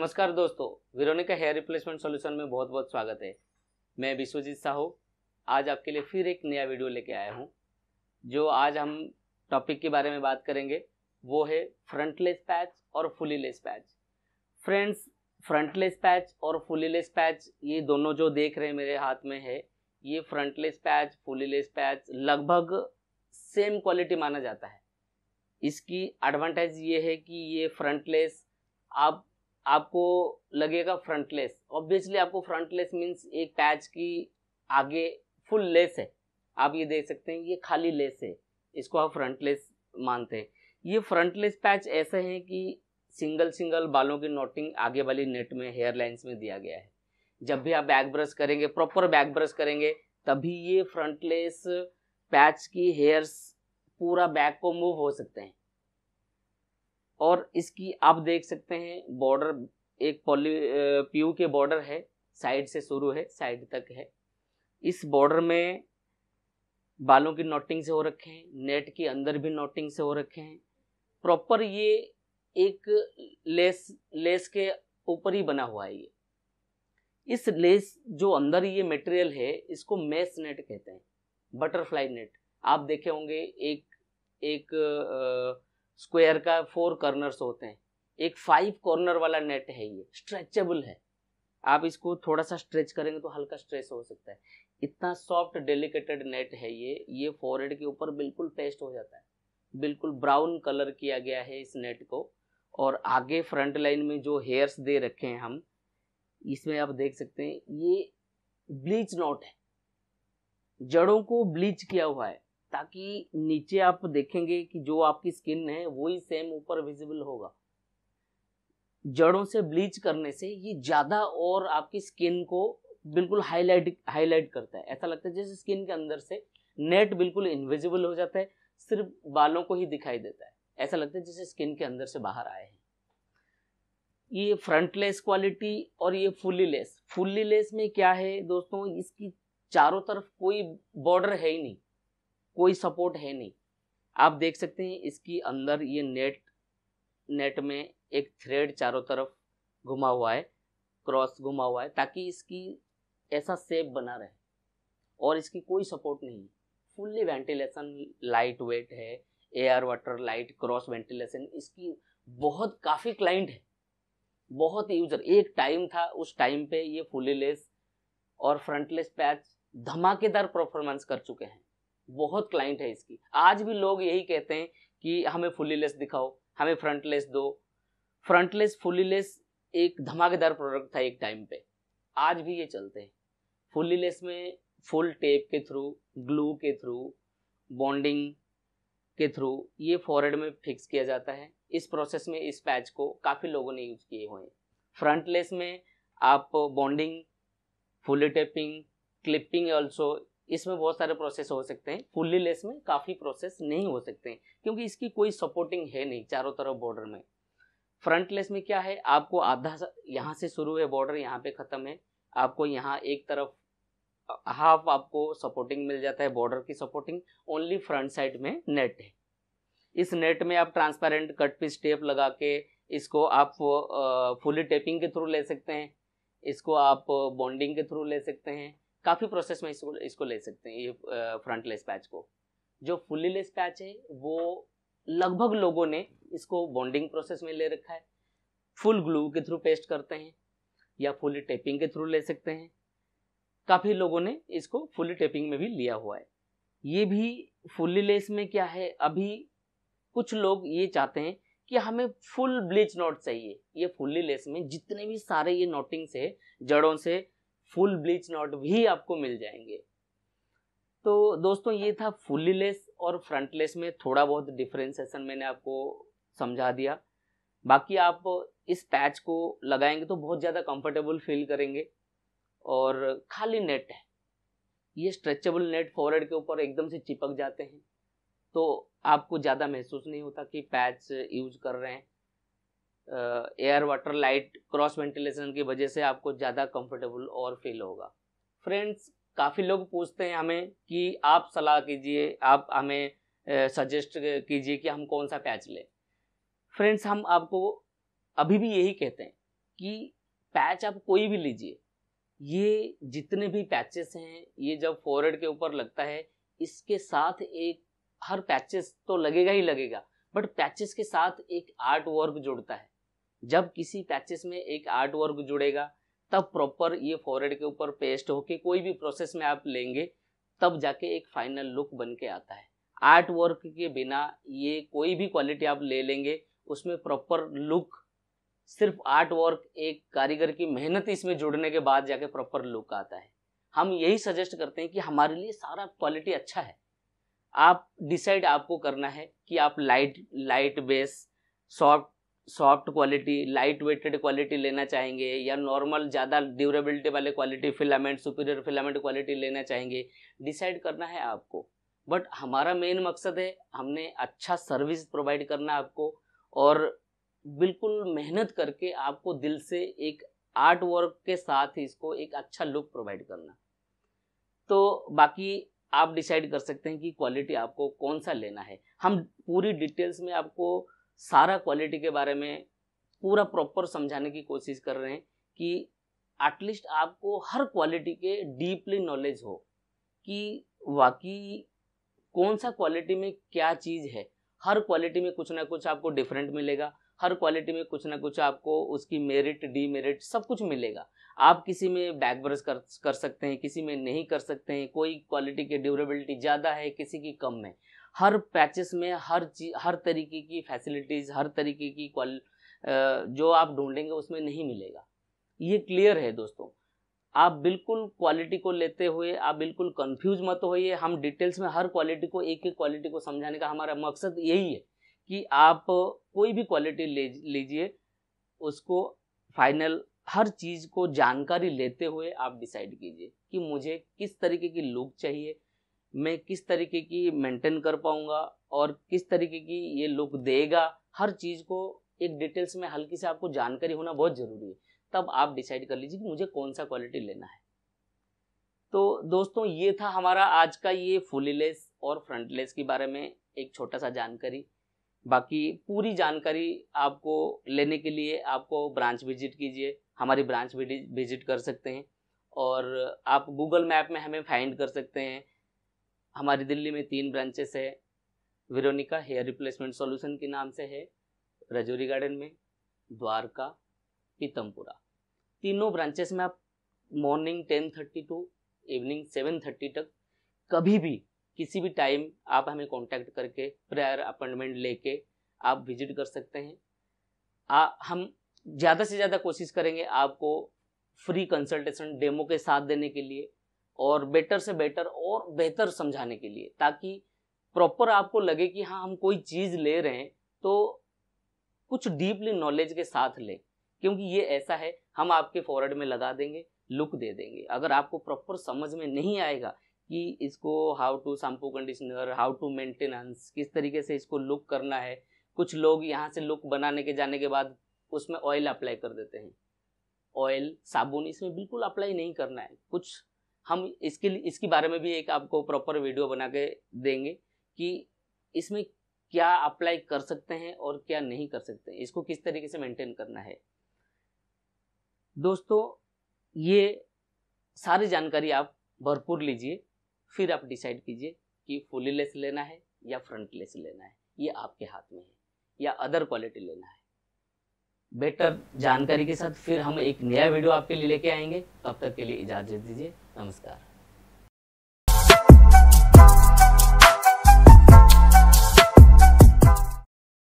नमस्कार दोस्तों का हेयर रिप्लेसमेंट सॉल्यूशन में बहुत बहुत स्वागत है मैं विश्वजीत साहू आज आपके लिए फिर एक नया वीडियो लेके आया हूँ जो आज हम टॉपिक के बारे में बात करेंगे वो है फ्रंटलेस पैच और fully lace patch friends front lace patch और फुली लेस पैच ये दोनों जो देख रहे हैं मेरे हाथ में है ये front lace patch fully lace patch लगभग सेम क्वालिटी माना जाता है इसकी एडवांटेज ये है कि ये फ्रंटलेस आप आपको लगेगा फ्रंटलेस ऑब्वियसली आपको फ्रंट लेस मीन्स एक पैच की आगे फुल लेस है आप ये देख सकते हैं ये खाली लेस है इसको आप फ्रंटलेस मानते हैं ये फ्रंटलेस पैच ऐसे हैं कि सिंगल सिंगल बालों की नोटिंग आगे वाली नेट में हेयर लाइन्स में दिया गया है जब भी आप बैक ब्रश करेंगे प्रॉपर बैक ब्रश करेंगे तभी ये फ्रंटलेस पैच की हेयर्स पूरा बैक को मूव हो सकते हैं और इसकी आप देख सकते हैं बॉर्डर एक पॉली पीयू के बॉर्डर है साइड से शुरू है साइड तक है इस बॉर्डर में बालों की नोटिंग से हो रखे हैं नेट के अंदर भी नोटिंग से हो रखे हैं प्रॉपर ये एक लेस लेस के ऊपर ही बना हुआ है ये इस लेस जो अंदर ये मटेरियल है इसको मेस नेट कहते हैं बटरफ्लाई नेट आप देखे होंगे एक एक स्क्वायर का फोर कॉर्नर्स होते हैं एक फाइव कॉर्नर वाला नेट है ये स्ट्रेचेबल है आप इसको थोड़ा सा स्ट्रेच करेंगे तो हल्का स्ट्रेच हो सकता है इतना सॉफ्ट डेलिकेटेड नेट है ये ये फॉरहेड के ऊपर बिल्कुल पेस्ट हो जाता है बिल्कुल ब्राउन कलर किया गया है इस नेट को और आगे फ्रंट लाइन में जो हेयर्स दे रखे हैं हम इसमें आप देख सकते हैं ये ब्लीच नॉट है जड़ों को ब्लीच किया हुआ है ताकि नीचे आप देखेंगे कि जो आपकी स्किन है वही सेम ऊपर विजिबल होगा जड़ों से ब्लीच करने से ये ज़्यादा और आपकी स्किन को बिल्कुल हाईलाइट हाईलाइट करता है ऐसा लगता है जैसे स्किन के अंदर से नेट बिल्कुल इनविजिबल हो जाता है सिर्फ बालों को ही दिखाई देता है ऐसा लगता है जैसे स्किन के अंदर से बाहर आए हैं ये फ्रंट लेस क्वालिटी और ये फुल्ली लेस फुल्ली लेस में क्या है दोस्तों इसकी चारों तरफ कोई बॉर्डर है ही नहीं कोई सपोर्ट है नहीं आप देख सकते हैं इसकी अंदर ये नेट नेट में एक थ्रेड चारों तरफ घुमा हुआ है क्रॉस घुमा हुआ है ताकि इसकी ऐसा सेप बना रहे और इसकी कोई सपोर्ट नहीं फुल्ली वेंटिलेशन लाइट वेट है air water light cross ventilation इसकी बहुत काफ़ी क्लाइंट है बहुत यूजर एक टाइम था उस टाइम पे ये फुली लेस और फ्रंटलेस पैच धमाकेदार परफॉर्मेंस कर चुके हैं बहुत क्लाइंट है इसकी आज भी लोग यही कहते हैं कि हमें फुली लेस दिखाओ हमें फ्रंट लेस दो फ्रंट लेस फुली लेस एक धमाकेदार प्रोडक्ट था एक टाइम पे आज भी ये चलते हैं फुली लेस में फुल टेप के थ्रू ग्लू के थ्रू बॉन्डिंग के थ्रू ये फॉरवर्ड में फिक्स किया जाता है इस प्रोसेस में इस पैच को काफ़ी लोगों ने यूज़ किए हुए हैं फ्रंट लेस में आप bonding fully taping clipping also इसमें बहुत सारे प्रोसेस हो सकते हैं फुल्ली लेस में काफ़ी प्रोसेस नहीं हो सकते हैं क्योंकि इसकी कोई सपोर्टिंग है नहीं चारों तरफ बॉर्डर में फ्रंट लेस में क्या है आपको आधा यहाँ से शुरू है बॉर्डर यहाँ पे ख़त्म है आपको यहाँ एक तरफ हाफ आपको सपोर्टिंग मिल जाता है बॉर्डर की सपोर्टिंग ओनली फ्रंट साइड में नेट है इस नेट में आप ट्रांसपेरेंट कट पीस टेप लगा के इसको आप फुली टेपिंग के थ्रू ले सकते हैं इसको आप बॉन्डिंग के थ्रू ले सकते हैं काफ़ी प्रोसेस में इसको इसको ले सकते हैं ये फ्रंट लेस पैच को जो फुल्ली लेस पैच है वो लगभग लोगों ने इसको बॉन्डिंग प्रोसेस में ले रखा है फुल ग्लू के थ्रू पेस्ट करते हैं या फुली टेपिंग के थ्रू ले सकते हैं काफ़ी लोगों ने इसको फुली टेपिंग में भी लिया हुआ है ये भी फुल्ली लेस में क्या है अभी कुछ लोग ये चाहते हैं कि हमें फुल ब्लीच नोट चाहिए ये फुल्ली लेस में जितने भी सारे ये नोटिंग्स है जड़ों से फुल ब्लीच नॉट भी आपको मिल जाएंगे तो दोस्तों ये था फुल्ली लेस और फ्रंटलेस में थोड़ा बहुत डिफ्रेंसेशन मैंने आपको समझा दिया बाकी आप इस पैच को लगाएंगे तो बहुत ज़्यादा कंफर्टेबल फील करेंगे और खाली नेट है ये स्ट्रेचेबल नेट फॉरवर्ड के ऊपर एकदम से चिपक जाते हैं तो आपको ज़्यादा महसूस नहीं होता कि पैच यूज कर रहे हैं air water light cross ventilation की वजह से आपको ज़्यादा कंफर्टेबल और फील होगा फ्रेंड्स काफ़ी लोग पूछते हैं हमें कि आप सलाह कीजिए आप हमें सजेस्ट कीजिए कि हम कौन सा पैच लें फ्रेंड्स हम आपको अभी भी यही कहते हैं कि पैच आप कोई भी लीजिए ये जितने भी पैचेस हैं ये जब फॉरवर्ड के ऊपर लगता है इसके साथ एक हर पैचेस तो लगेगा ही लगेगा बट पैचेस के साथ एक आर्ट वर्क जुड़ता है जब किसी पैचेस में एक आर्ट वर्क जुड़ेगा तब प्रॉपर ये फॉरवर्ड के ऊपर पेस्ट होके कोई भी प्रोसेस में आप लेंगे तब जाके एक फाइनल लुक बन के आता है आर्ट वर्क के बिना ये कोई भी क्वालिटी आप ले लेंगे उसमें प्रॉपर लुक सिर्फ आर्ट वर्क एक कारीगर की मेहनत इसमें जुड़ने के बाद जाके प्रॉपर लुक आता है हम यही सजेस्ट करते हैं कि हमारे लिए सारा क्वालिटी अच्छा है आप डिसाइड आपको करना है कि आप light light base soft soft quality light weighted quality लेना चाहेंगे या नॉर्मल ज़्यादा ड्यूरेबिलिटी वाले quality filament superior filament quality लेना चाहेंगे डिसाइड करना है आपको बट हमारा मेन मकसद है हमने अच्छा सर्विस प्रोवाइड करना आपको और बिल्कुल मेहनत करके आपको दिल से एक आर्ट वर्क के साथ ही इसको एक अच्छा लुक प्रोवाइड करना तो बाकी आप डिसाइड कर सकते हैं कि क्वालिटी आपको कौन सा लेना है हम पूरी डिटेल्स में आपको सारा क्वालिटी के बारे में पूरा प्रॉपर समझाने की कोशिश कर रहे हैं कि एटलीस्ट आपको हर क्वालिटी के डीपली नॉलेज हो कि वाकई कौन सा क्वालिटी में क्या चीज़ है हर क्वालिटी में कुछ ना कुछ आपको डिफरेंट मिलेगा हर क्वालिटी में कुछ ना कुछ आपको उसकी मेरिट डी मेरिट सब कुछ मिलेगा आप किसी में बैक ब्रश कर कर सकते हैं किसी में नहीं कर सकते हैं कोई क्वालिटी की ड्यूरेबिलिटी ज़्यादा है किसी की कम है हर पैचेस में हर चीज हर तरीके की फैसिलिटीज़ हर तरीके की क्वाल जो आप ढूंढेंगे उसमें नहीं मिलेगा ये क्लियर है दोस्तों आप बिल्कुल क्वालिटी को लेते हुए आप बिल्कुल कंफ्यूज मत होइए हम डिटेल्स में हर क्वालिटी को एक एक क्वालिटी को समझाने का हमारा मकसद यही है कि आप कोई भी क्वालिटी ले लीजिए उसको फाइनल हर चीज़ को जानकारी लेते हुए आप डिसाइड कीजिए कि मुझे किस तरीके की लुक चाहिए मैं किस तरीके की मेंटेन कर पाऊँगा और किस तरीके की ये लुक देगा हर चीज़ को एक डिटेल्स में हल्की से आपको जानकारी होना बहुत ज़रूरी है तब आप डिसाइड कर लीजिए कि मुझे कौन सा क्वालिटी लेना है तो दोस्तों ये था हमारा आज का ये फुली लेस और फ्रंट लेस के बारे में एक छोटा सा जानकारी बाकी पूरी जानकारी आपको लेने के लिए आपको ब्रांच विजिट कीजिए हमारी ब्रांच विजिट कर सकते हैं और आप गूगल मैप में हमें फाइंड कर सकते हैं हमारी दिल्ली में तीन ब्रांचेस है विरोनिका हेयर रिप्लेसमेंट सॉल्यूशन के नाम से है रजौरी गार्डन में द्वारका पीतमपुरा तीनों ब्रांचेस में आप morning ten thirty to evening seven thirty तक कभी भी किसी भी टाइम आप हमें कांटेक्ट करके प्रायर अपॉइंटमेंट लेके आप विजिट कर सकते हैं आ, हम ज़्यादा से ज़्यादा कोशिश करेंगे आपको फ्री कंसल्टेशन डेमो के साथ देने के लिए और बेटर से बेटर और बेहतर समझाने के लिए ताकि प्रॉपर आपको लगे कि हाँ हम कोई चीज़ ले रहे हैं तो कुछ डीपली नॉलेज के साथ लें क्योंकि ये ऐसा है हम आपके फॉरवर्ड में लगा देंगे लुक दे देंगे अगर आपको प्रॉपर समझ में नहीं आएगा कि इसको how to shampoo conditioner how to maintenance किस तरीके से इसको लुक करना है कुछ लोग यहाँ से लुक बनाने के जाने के बाद उसमें ऑयल अप्लाई कर देते हैं ऑयल साबुन इसमें बिल्कुल अप्लाई नहीं करना है कुछ हम इसके इसके बारे में भी एक आपको प्रॉपर वीडियो बना के देंगे कि इसमें क्या अप्लाई कर सकते हैं और क्या नहीं कर सकते हैं इसको किस तरीके से मेंटेन करना है दोस्तों ये सारी जानकारी आप भरपूर लीजिए फिर आप डिसाइड कीजिए कि फुली लेस लेना है या फ्रंट लेस लेना है ये आपके हाथ में है या अदर क्वालिटी लेना है बेटर जानकारी के साथ फिर हम एक नया वीडियो आपके लिए लेके आएंगे तब तक के लिए इजाज़त दीजिए नमस्कार